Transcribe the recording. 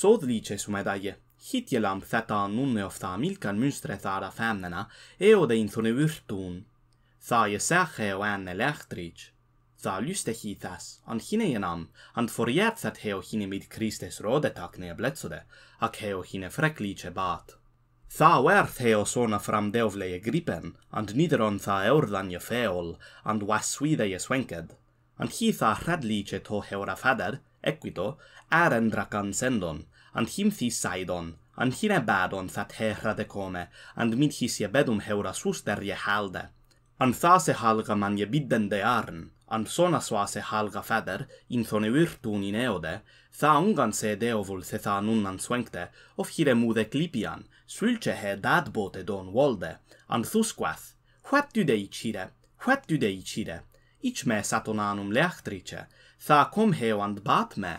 sod lice su hit je lamp thata nun ne ofta mil kan thara femnena e o de inthone virtun tha ye sache o an elektrich tha lyste hi an hine enam an foriet heo hine mit christes rode tak ne bletsode ac heo hine frek lice bat Tha werth heo sona fram deovle gripen, an nideron tha eurdan je feol, and was swide je swenked. And hi tha lice to heora fader, equito, arendrakan sendon, and him thi saidon and hina badon fat hera de kone and mit his ye bedum heura suster ye halde and thase halga man ye bidden de arn and sona suase halga fader in thone virtun in eode tha ungan se deo vul se tha nunnan suengte of hire mude clipian suilce he dad bote don volde and thusquath what du they chire what du they ich me satonanum leachtrice tha com heo and bat me